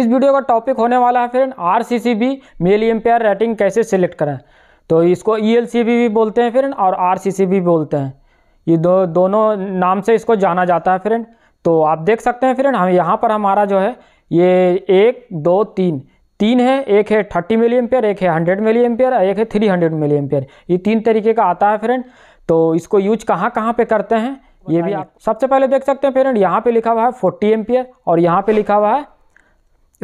इस वीडियो का टॉपिक होने वाला है friend R C C B मेल एम्पेयर रेटिंग कैसे सिलेक्ट करें तो इसको ई एल सी बी भी बोलते हैं फ्रेंड और आर सी सी बी बोलते हैं ये दो दोनों नाम से इसको जाना जाता है फ्रेंड तो आप देख सकते हैं फ्रेंड हम यहाँ पर हमारा जो है ये एक दो तीन तीन है एक है थर्टी मिली एम्पेयर एक है हंड्रेड मिली एम्पेयर एक है थ्री हंड्रेड मिली एम्पेयर ये तीन तरीके का आता है फ्रेंड तो इसको यूज कहाँ कहाँ पे करते हैं ये भी आप सबसे पहले देख सकते हैं फ्रेंड यहाँ पे लिखा हुआ है फोर्टी एम्पेयर और यहाँ पे लिखा हुआ है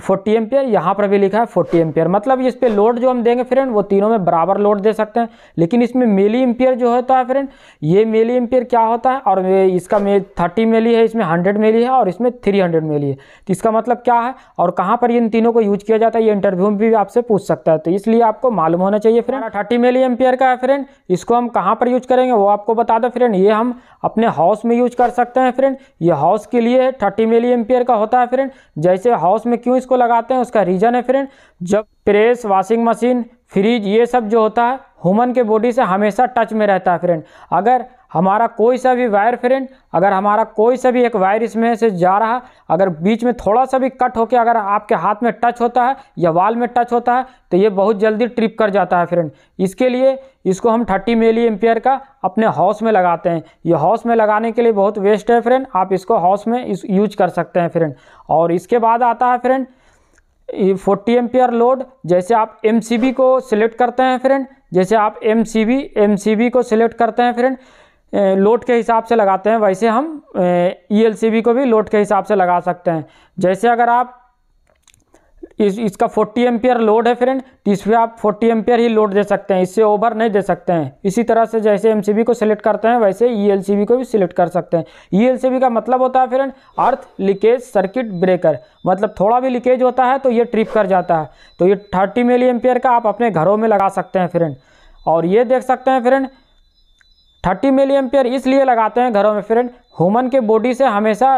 फोर्टी एम्पियर यहाँ पर भी लिखा है फोर्टी एम्पियर मतलब इस पर लोड जो हम देंगे फ्रेंड वो तीनों में बराबर लोड दे सकते हैं लेकिन इसमें मिली एम्पियर जो होता है फ्रेंड ये मिली एम्पियर क्या होता है और इसका मे थर्टी मेली है इसमें हंड्रेड मिली है और इसमें थ्री हंड्रेड मेली है तो इसका मतलब क्या है और कहाँ पर इन तीनों को यूज किया जाता है ये इंटरव्यू में भी आपसे पूछ सकता है तो इसलिए आपको मालूम होना चाहिए फ्रेंड थर्टी मिली एम्पियर का है फ्रेंड इसको हम कहाँ पर यूज करेंगे वो आपको बता दो फ्रेंड ये हम अपने हाउस में यूज कर सकते हैं फ्रेंड ये हाउस के लिए थर्टी मिली एम्पियर का होता है फ्रेंड जैसे हाउस में क्यों इसको लगाते हैं उसका रीज़न है फ्रेंड जब प्रेस वॉशिंग मशीन फ्रिज ये सब जो होता है हुमन के बॉडी से हमेशा टच में रहता है फ्रेंड अगर हमारा कोई सा भी वायर फ्रेंड अगर हमारा कोई सा भी एक वायर इसमें से जा रहा अगर बीच में थोड़ा सा भी कट होकर अगर आपके हाथ में टच होता है या वाल में टच होता है तो ये बहुत जल्दी ट्रिप कर जाता है फ्रेंड इसके लिए इसको हम 30 मिली एम्पियर का अपने हाउस में लगाते हैं ये हाउस में लगाने के लिए बहुत वेस्ट है फ्रेंड आप इसको हाउस में इस यूज कर सकते हैं फ्रेंड और इसके बाद आता है फ्रेंड फोर्टी एम्पियर लोड जैसे आप एम को सिलेक्ट करते हैं फ्रेंड जैसे आप एम सी को सिलेक्ट करते हैं फ्रेंड लोड के हिसाब से लगाते हैं वैसे हम ई e को भी लोड के हिसाब से लगा सकते हैं जैसे अगर आप इस इसका 40 एम्पियर लोड है फ्रेंड तो इस पर आप 40 एम्पियर ही लोड दे सकते हैं इससे ओवर नहीं दे सकते हैं इसी तरह से जैसे एम को सिलेक्ट करते हैं वैसे ई e को भी सिलेक्ट कर सकते हैं ई e का मतलब होता है friend earth leakage circuit breaker मतलब थोड़ा भी लीकेज होता है तो ये ट्रिप कर जाता है तो ये थर्टी मिली एम्पियर का आप अपने घरों में लगा सकते हैं फ्रेंड और ये देख सकते हैं फ्रेंड थर्टी मिली एम्पियर इसलिए लगाते हैं घरों में फ्रेंड ह्यूमन के बॉडी से हमेशा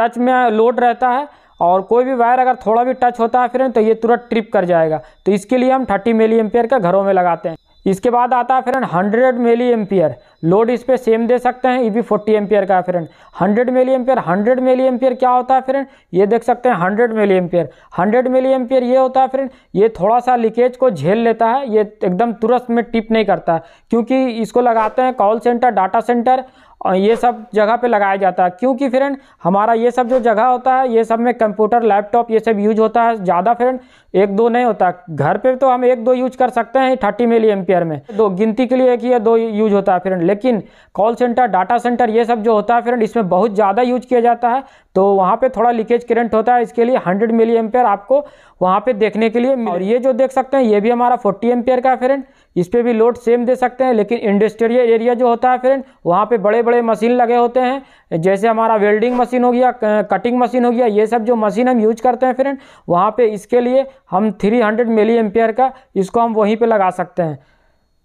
टच में लोड रहता है और कोई भी वायर अगर थोड़ा भी टच होता है फ्रेंड तो ये तुरंत ट्रिप कर जाएगा तो इसके लिए हम थर्टी मिली एम्पियर का घरों में लगाते हैं इसके बाद आता है friend hundred milli ampere load इस पर सेम दे सकते हैं ये भी 40 एम्पियर का है friend 100 milli ampere 100 milli ampere क्या होता है फ्रेंड ये देख सकते हैं 100 मिली एम्पियर 100 मिली एम्पियर ये होता है फ्रेंड ये थोड़ा सा लीकेज को झेल लेता है ये एकदम तुरंत में टिप नहीं करता है क्योंकि इसको लगाते हैं कॉल सेंटर डाटा सेंटर और ये सब जगह पे लगाया जाता है क्योंकि फ्रेंड हमारा ये सब जो जगह होता है ये सब में कंप्यूटर लैपटॉप ये सब यूज होता है ज़्यादा फ्रेंड एक दो नहीं होता घर पे तो हम एक दो यूज कर सकते हैं थर्टी मिली एम्पियर में दो गिनती के लिए एक या दो यूज होता है फ्रेंड लेकिन कॉल सेंटर डाटा सेंटर ये सब जो होता है फ्रेंड इसमें बहुत ज़्यादा यूज किया जाता है तो वहाँ पे थोड़ा लीकेज करंट होता है इसके लिए 100 मिली एम्पेयर आपको वहाँ पे देखने के लिए और ये जो देख सकते हैं ये भी हमारा 40 एम्पेयर का फ्रेंड इस पर भी लोड सेम दे सकते हैं लेकिन इंडस्ट्रियल एरिया जो होता है फ्रेंड वहाँ पर बड़े बड़े मशीन लगे होते हैं जैसे हमारा वेल्डिंग मशीन हो गया कटिंग मशीन हो गया ये सब जो मशीन हम यूज करते हैं फ्रेंड वहाँ पर इसके लिए हम हंड्रेड मिली एम्पेयर का इसको हम वहीं पर लगा सकते हैं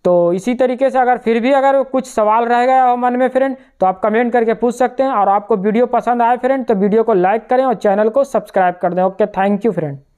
तो इसी तरीके से अगर फिर भी अगर कुछ सवाल रह गया हो मन में फ्रेंड तो आप कमेंट करके पूछ सकते हैं और आपको वीडियो पसंद आए फ्रेंड तो वीडियो को लाइक करें और चैनल को सब्सक्राइब कर दें ओके थैंक यू फ्रेंड